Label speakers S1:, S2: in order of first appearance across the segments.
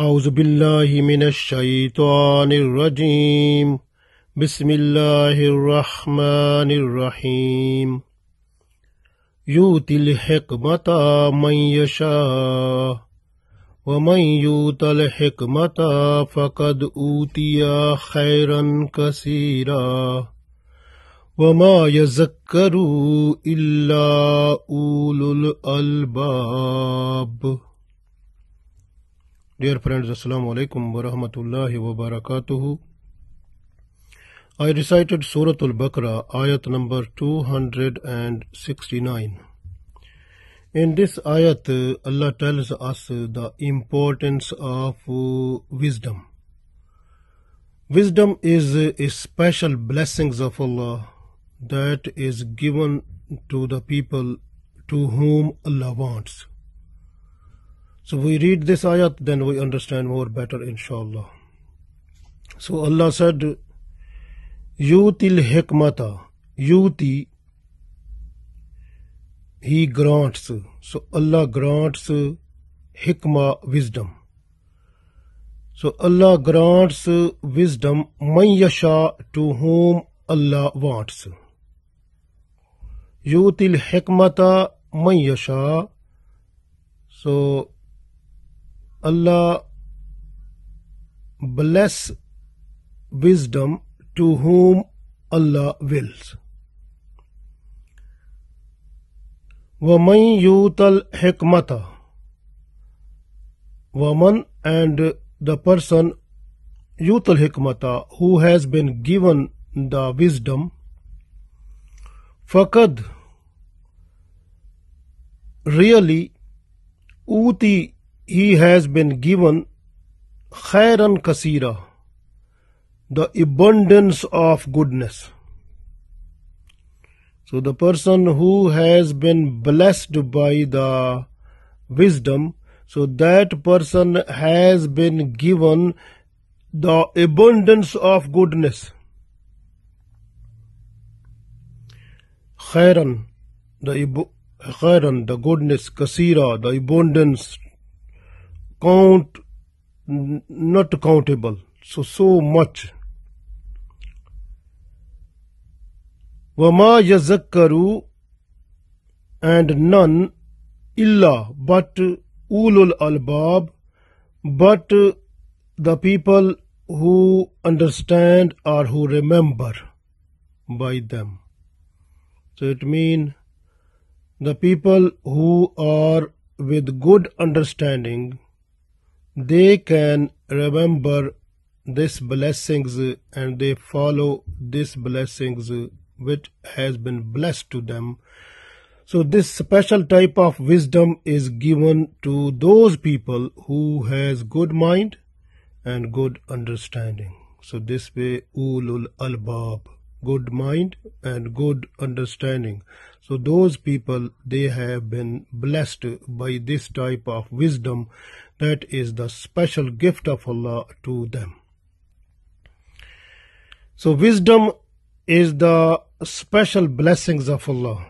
S1: أعوذ بالله من الشيطان الرجيم بسم الله الرحمن الرحيم يؤتي الحكمة من يشاء ومن يؤت الحكمة فقد أوتي خيرا كثيرا وما يذكر إلا أولو الألباب Dear friends, Assalamu alaikum wa rahmatullahi wa barakatuhu. I recited Surah Al-Baqarah, ayat number 269. In this ayat, Allah tells us the importance of wisdom. Wisdom is a special blessings of Allah that is given to the people to whom Allah wants. So we read this ayat, then we understand more better, inshallah. So Allah said, Yutil hikmata, Yuti, He grants. So Allah grants hikma, wisdom. So Allah grants wisdom, man yasha, to whom Allah wants. Yutil hikmata, man yasha. So Allah bless wisdom to whom Allah wills. وَمَنْ يُوتَ الْحِكْمَةَ Woman and the person yutal hikmata who has been given the wisdom فَقَدْ really uti he has been given khairan kasira, the abundance of goodness. So the person who has been blessed by the wisdom, so that person has been given the abundance of goodness. Khairan, the khairan, the goodness, kasira, the abundance, count not countable so so much wama yazakkaru and none illa but ulul albab but the people who understand or who remember by them so it means the people who are with good understanding they can remember these blessings and they follow these blessings which has been blessed to them. So this special type of wisdom is given to those people who has good mind and good understanding. So this way ulul albab, good mind and good understanding. So those people, they have been blessed by this type of wisdom that is the special gift of Allah to them. So wisdom is the special blessings of Allah.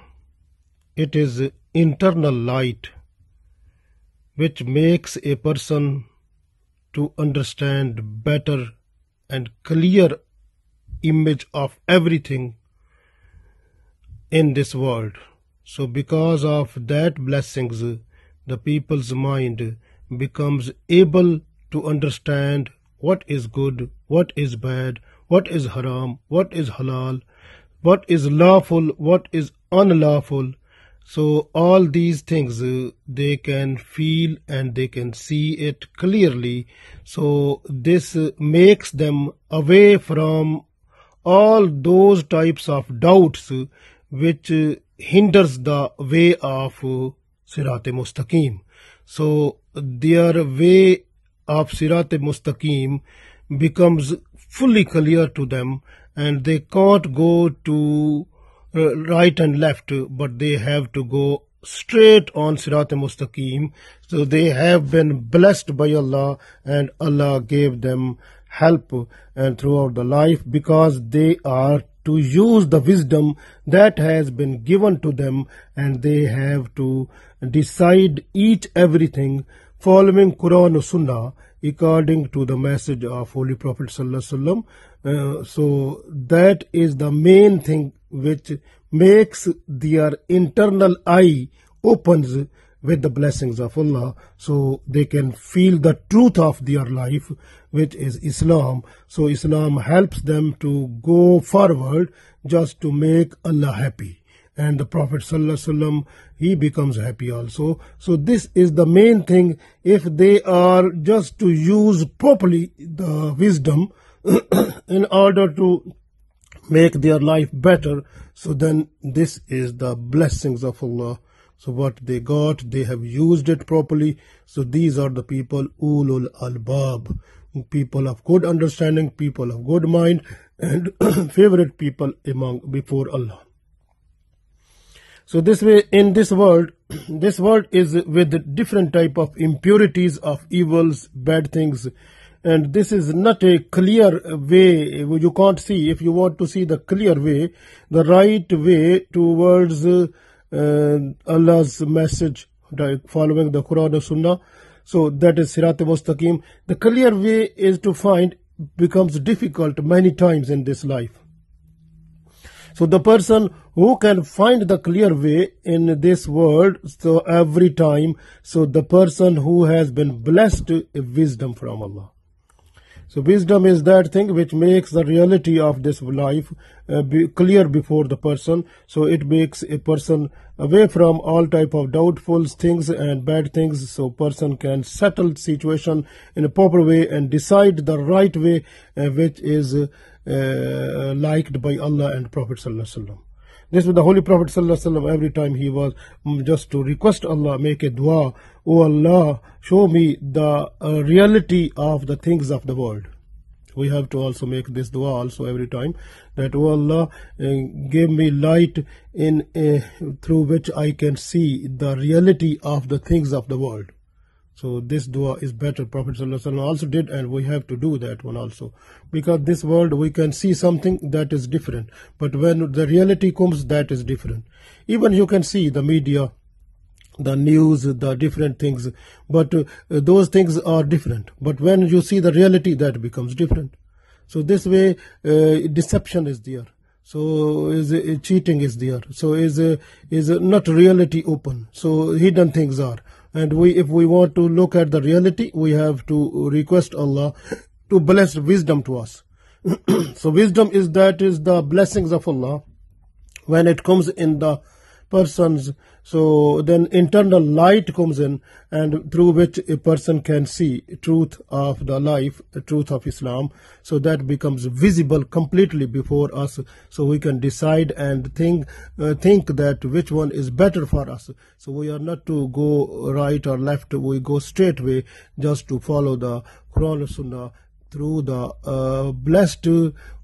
S1: It is internal light which makes a person to understand better and clear image of everything in this world. So because of that blessings, the people's mind becomes able to understand what is good, what is bad, what is haram, what is halal, what is lawful, what is unlawful. So all these things uh, they can feel and they can see it clearly. So this uh, makes them away from all those types of doubts uh, which hinders the way of Sirat Mustaqim. So their way of Sirat Mustaqim becomes fully clear to them and they can't go to uh, right and left but they have to go straight on Sirat Mustaqim. So they have been blessed by Allah and Allah gave them help and throughout the life because they are to use the wisdom that has been given to them and they have to decide each everything following Quran or Sunnah according to the message of Holy Prophet Sallallahu uh, So that is the main thing which makes their internal eye opens with the blessings of Allah so they can feel the truth of their life which is Islam so Islam helps them to go forward just to make Allah happy and the Prophet wasallam, he becomes happy also. So this is the main thing. If they are just to use properly the wisdom in order to make their life better, so then this is the blessings of Allah. So what they got, they have used it properly. So these are the people, ulul albab, people of good understanding, people of good mind, and favorite people among before Allah. So this way, in this world, this world is with different type of impurities, of evils, bad things, and this is not a clear way you can't see if you want to see the clear way the right way towards uh, Allah's message following the Quran and Sunnah. So that is Sirat Mustaqim. The clear way is to find becomes difficult many times in this life. So the person who can find the clear way in this world, so every time, so the person who has been blessed with wisdom from Allah. So wisdom is that thing which makes the reality of this life uh, be clear before the person. So it makes a person away from all type of doubtful things and bad things. So person can settle situation in a proper way and decide the right way uh, which is uh, uh liked by Allah and Prophet Sallallahu Alaihi Wasallam. This was the Holy Prophet every time he was mm, just to request Allah, make a dua, O Allah, show me the uh, reality of the things of the world. We have to also make this dua also every time that O Allah uh, give me light in uh, through which I can see the reality of the things of the world. So this dua is better. Prophet ﷺ also did and we have to do that one also. Because this world we can see something that is different. But when the reality comes that is different. Even you can see the media, the news, the different things. But uh, those things are different. But when you see the reality that becomes different. So this way uh, deception is there. So is uh, cheating is there. So is uh, is not reality open. So hidden things are and we if we want to look at the reality we have to request Allah to bless wisdom to us so wisdom is that is the blessings of Allah when it comes in the persons. So then internal light comes in and through which a person can see truth of the life, truth of Islam. So that becomes visible completely before us. So we can decide and think, uh, think that which one is better for us. So we are not to go right or left. We go straight way just to follow the Quran Sunnah through the uh, blessed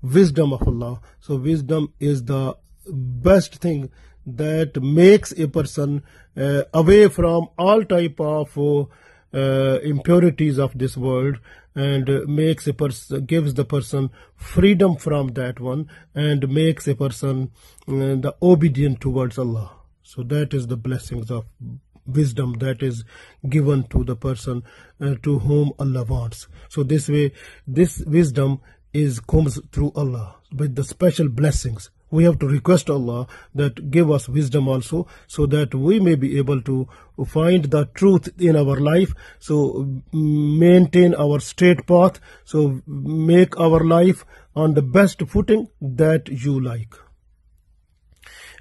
S1: wisdom of Allah. So wisdom is the best thing that makes a person uh, away from all type of uh, impurities of this world and uh, makes a person gives the person freedom from that one and makes a person uh, the obedient towards Allah so that is the blessings of wisdom that is given to the person uh, to whom Allah wants so this way this wisdom is comes through Allah with the special blessings we have to request Allah that give us wisdom also so that we may be able to find the truth in our life so maintain our straight path so make our life on the best footing that you like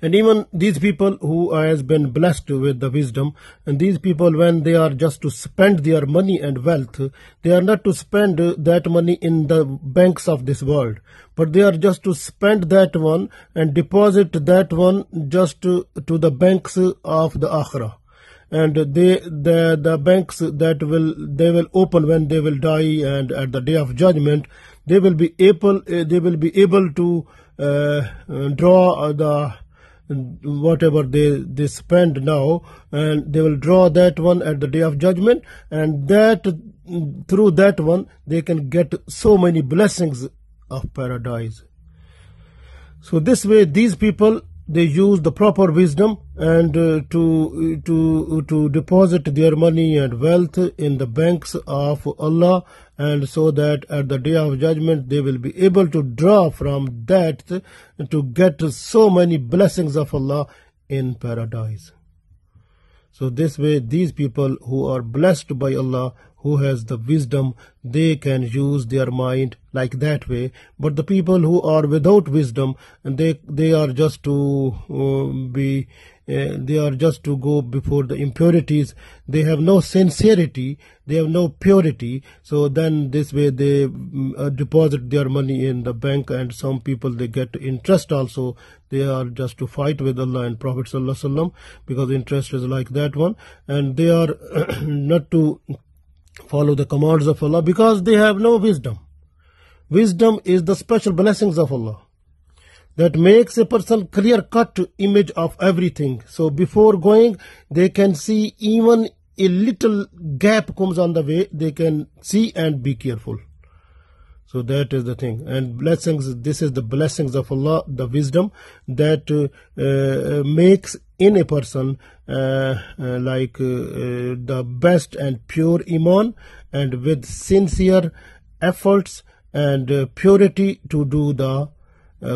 S1: and even these people who has been blessed with the wisdom, and these people when they are just to spend their money and wealth, they are not to spend that money in the banks of this world, but they are just to spend that one and deposit that one just to, to the banks of the akhirah and they the the banks that will they will open when they will die and at the day of judgment they will be able they will be able to uh, draw the whatever they, they spend now and they will draw that one at the day of judgment and that through that one they can get so many blessings of paradise so this way these people they use the proper wisdom and uh, to to to deposit their money and wealth in the banks of Allah and so that at the day of judgment they will be able to draw from that to get so many blessings of Allah in paradise so this way these people who are blessed by Allah who has the wisdom, they can use their mind like that way. But the people who are without wisdom, and they they are just to uh, be, uh, they are just to go before the impurities. They have no sincerity. They have no purity. So then this way they mm, uh, deposit their money in the bank, and some people they get interest also. They are just to fight with Allah and Prophet sallallahu because interest is like that one, and they are not to follow the commands of Allah because they have no wisdom. Wisdom is the special blessings of Allah that makes a person clear cut image of everything. So before going, they can see even a little gap comes on the way, they can see and be careful. So that is the thing. And blessings, this is the blessings of Allah, the wisdom that uh, uh, makes any person uh, uh like uh, uh, the best and pure Iman and with sincere efforts and purity to do the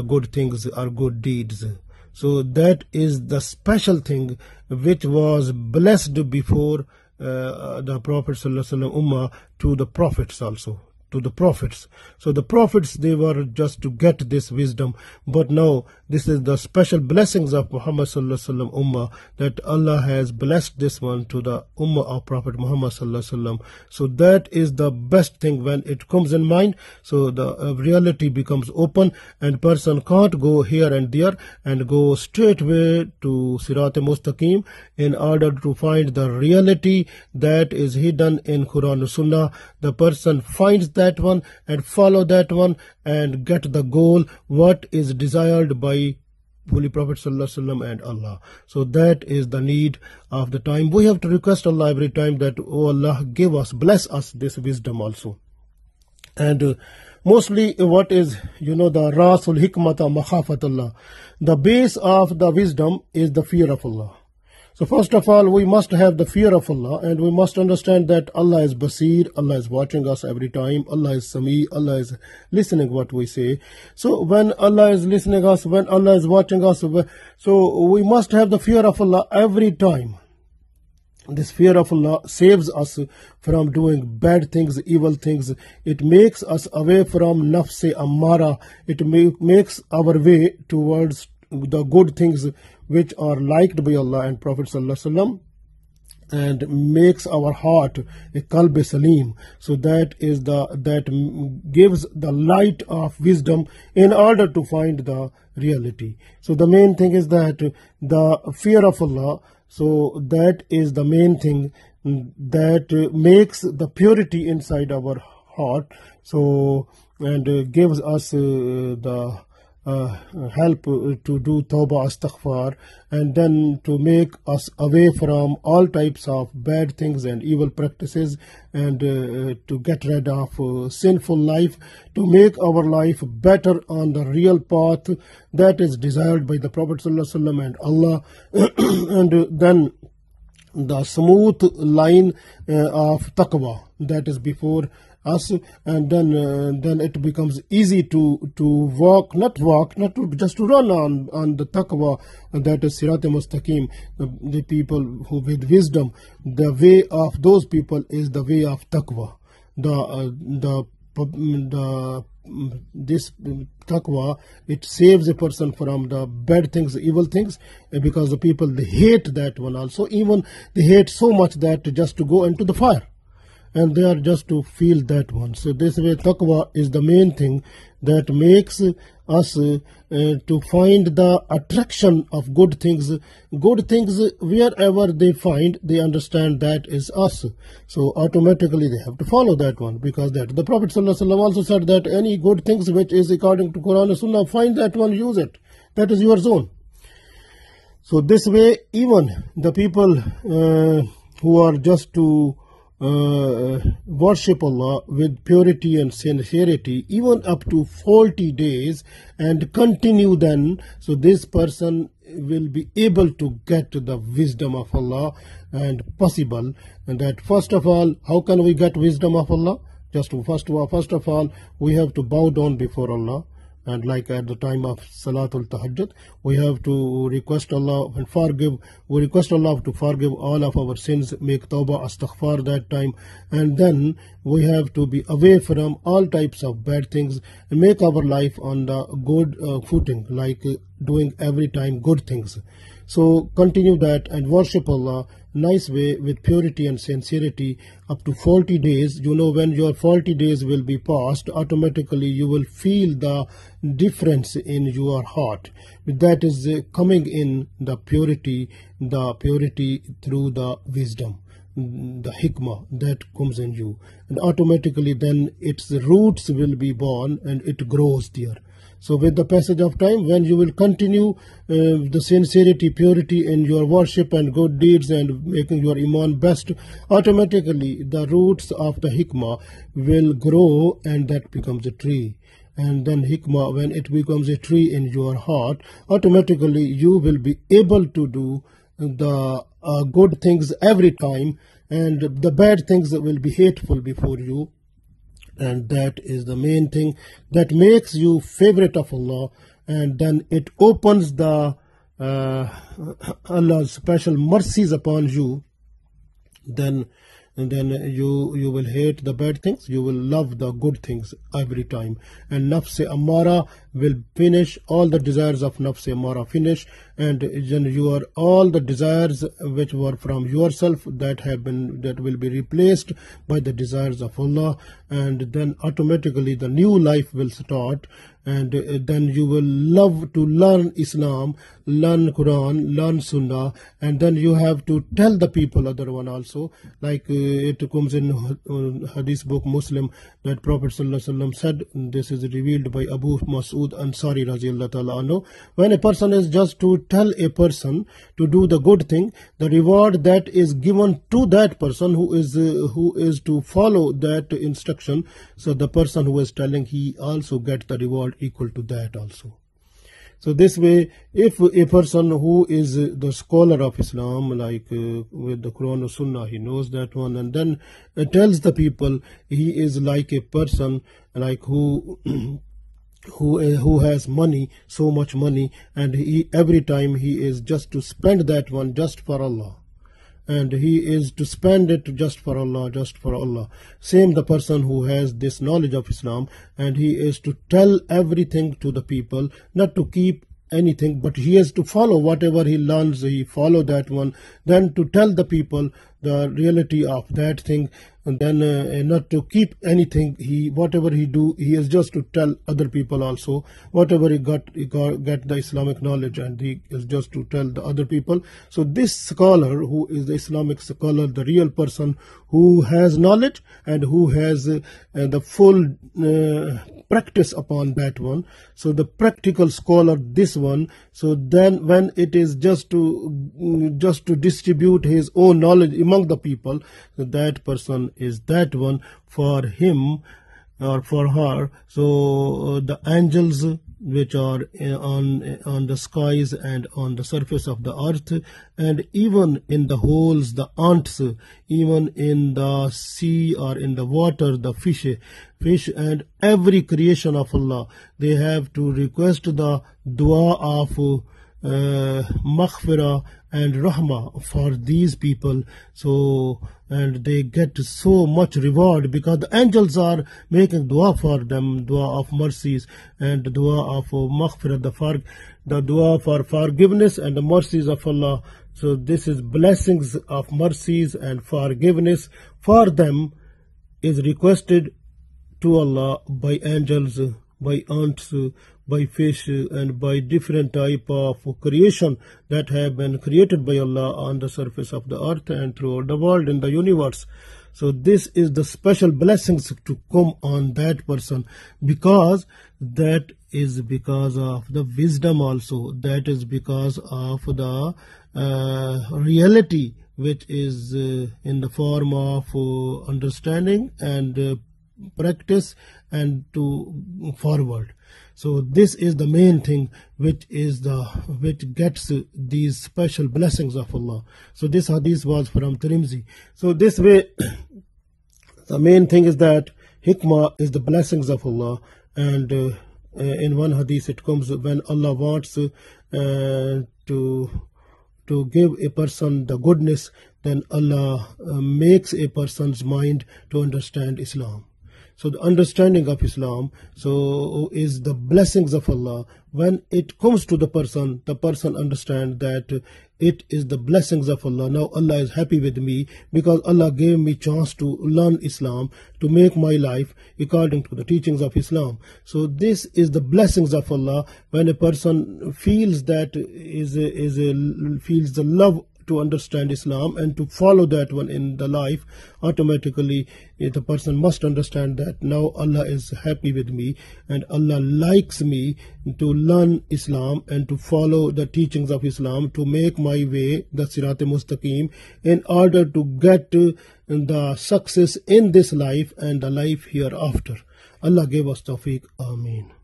S1: good things or good deeds. So that is the special thing which was blessed before the Prophet ﷺ Ummah to the prophets also to the prophets. So the prophets, they were just to get this wisdom. But now, this is the special blessings of Muhammad Sallallahu Alaihi Wasallam Ummah, that Allah has blessed this one to the Ummah of Prophet Muhammad Sallallahu Alaihi Wasallam. So that is the best thing when it comes in mind. So the uh, reality becomes open and person can't go here and there and go straightway to Sirat Mustaqim in order to find the reality that is hidden in Quran and Sunnah. The person finds that one and follow that one and get the goal what is desired by Holy Prophet wasallam and Allah. So that is the need of the time. We have to request Allah every time that, Oh Allah, give us, bless us this wisdom also. And uh, mostly what is, you know, the Rasul Hikmata Allah. The base of the wisdom is the fear of Allah. So first of all, we must have the fear of Allah and we must understand that Allah is Basir, Allah is watching us every time, Allah is Sami, Allah is listening what we say. So when Allah is listening us, when Allah is watching us, so we must have the fear of Allah every time. This fear of Allah saves us from doing bad things, evil things. It makes us away from nafs-e-ammara. It makes our way towards the good things which are liked by Allah and Prophet and makes our heart a kalb salim so that is the that gives the light of wisdom in order to find the reality so the main thing is that the fear of allah so that is the main thing that makes the purity inside our heart so and gives us uh, the uh, help uh, to do tawbah astaghfar and then to make us away from all types of bad things and evil practices and uh, to get rid of uh, sinful life to make our life better on the real path that is desired by the prophet ﷺ and allah and uh, then the smooth line uh, of taqwa that is before us and then uh, then it becomes easy to to walk not walk not to, just to run on on the taqwa that is sirat mustaqim the, the people who with wisdom the way of those people is the way of taqwa the uh, the the this taqwa it saves a person from the bad things evil things because the people they hate that one also even they hate so much that just to go into the fire and they are just to feel that one. So this way taqwa is the main thing that makes us uh, to find the attraction of good things. Good things wherever they find, they understand that is us. So automatically they have to follow that one because that the Prophet ﷺ also said that any good things which is according to Quran and Sunnah, find that one, use it. That is your zone. So this way even the people uh, who are just to uh, uh, worship Allah with purity and sincerity even up to 40 days and continue then so this person will be able to get the wisdom of Allah and possible and that first of all how can we get wisdom of Allah just first first of all we have to bow down before Allah and like at the time of Salatul Tahajjud we have to request Allah and forgive we request Allah to forgive all of our sins make tawbah astaghfar that time and then we have to be away from all types of bad things and make our life on the good uh, footing like uh, doing every time good things so continue that and worship Allah nice way with purity and sincerity up to 40 days you know when your 40 days will be passed automatically you will feel the difference in your heart that is coming in the purity the purity through the wisdom the hikmah that comes in you and automatically then its roots will be born and it grows there so with the passage of time when you will continue uh, the sincerity purity in your worship and good deeds and making your iman best automatically the roots of the hikmah will grow and that becomes a tree and then hikmah when it becomes a tree in your heart automatically you will be able to do the uh, good things every time and the bad things will be hateful before you and that is the main thing that makes you favorite of Allah and then it opens the uh, Allah's special mercies upon you then then you you will hate the bad things you will love the good things every time and nafs amara will finish all the desires of nafs Mara. finish and then your all the desires which were from yourself that have been that will be replaced by the desires of allah and then automatically the new life will start and then you will love to learn islam learn quran learn sunnah and then you have to tell the people other one also like uh, it comes in uh, uh, hadith book muslim that prophet said this is revealed by abu mas'ud Masud Ansari anhu, when a person is just to tell a person to do the good thing, the reward that is given to that person who is uh, who is to follow that instruction, so the person who is telling he also gets the reward equal to that also. So this way, if a person who is the scholar of Islam, like uh, with the Quran or Sunnah, he knows that one, and then uh, tells the people he is like a person like who who is, eh, who has money so much money and he every time he is just to spend that one just for allah and he is to spend it just for allah just for allah same the person who has this knowledge of islam and he is to tell everything to the people not to keep anything but he has to follow whatever he learns he follow that one then to tell the people the reality of that thing and then uh, not to keep anything he whatever he do he is just to tell other people also whatever he got he got get the islamic knowledge and he is just to tell the other people so this scholar who is the islamic scholar the real person who has knowledge and who has uh, uh the full uh, practice upon that one so the practical scholar this one so then when it is just to mm, just to distribute his own knowledge among the people that person is that one for him or for her so uh, the angels which are uh, on uh, on the skies and on the surface of the earth and even in the holes the ants even in the sea or in the water the fish fish and every creation of allah they have to request the dua of uh, maghfirah and rahma for these people so and they get so much reward because the angels are making dua for them dua of mercies and dua of maghfirah the far the dua for forgiveness and the mercies of allah so this is blessings of mercies and forgiveness for them is requested to allah by angels by aunts by fish and by different type of creation that have been created by Allah on the surface of the earth and throughout the world and the universe. So this is the special blessings to come on that person because that is because of the wisdom also. That is because of the uh, reality which is uh, in the form of uh, understanding and uh, practice and to forward so this is the main thing which is the which gets these special blessings of allah so this hadith was from Tirmizi. so this way the main thing is that hikmah is the blessings of allah and uh, uh, in one hadith it comes when allah wants uh, to to give a person the goodness then allah uh, makes a person's mind to understand islam so the understanding of Islam so is the blessings of Allah. When it comes to the person, the person understand that it is the blessings of Allah. Now Allah is happy with me because Allah gave me chance to learn Islam, to make my life according to the teachings of Islam. So this is the blessings of Allah when a person feels that is, is feels the love to understand Islam and to follow that one in the life, automatically the person must understand that now Allah is happy with me and Allah likes me to learn Islam and to follow the teachings of Islam to make my way the Sirat Mustaqim in order to get the success in this life and the life hereafter. Allah gave us tawfiq. Ameen.